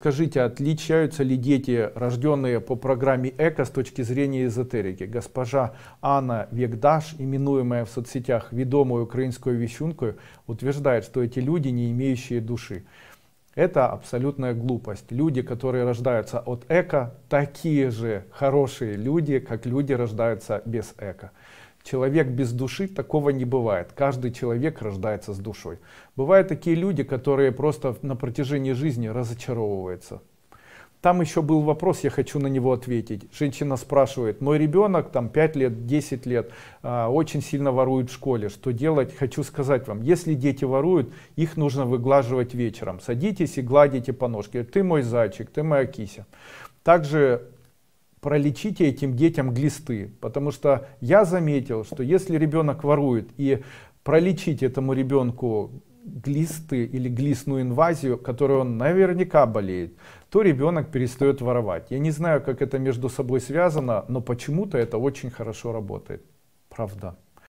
Скажите, отличаются ли дети, рожденные по программе ЭКО с точки зрения эзотерики? Госпожа Анна Вегдаш, именуемая в соцсетях ведомой украинской вещункой, утверждает, что эти люди не имеющие души. Это абсолютная глупость. Люди, которые рождаются от эко, такие же хорошие люди, как люди рождаются без эко. Человек без души такого не бывает. Каждый человек рождается с душой. Бывают такие люди, которые просто на протяжении жизни разочаровываются. Там еще был вопрос, я хочу на него ответить. Женщина спрашивает, мой ребенок там 5 лет, 10 лет, а, очень сильно ворует в школе, что делать? Хочу сказать вам, если дети воруют, их нужно выглаживать вечером. Садитесь и гладите по ножке. Ты мой зайчик, ты моя кися. Также пролечите этим детям глисты. Потому что я заметил, что если ребенок ворует и пролечить этому ребенку глисты или глистную инвазию, которой он наверняка болеет, то ребенок перестает воровать. Я не знаю, как это между собой связано, но почему-то это очень хорошо работает. Правда.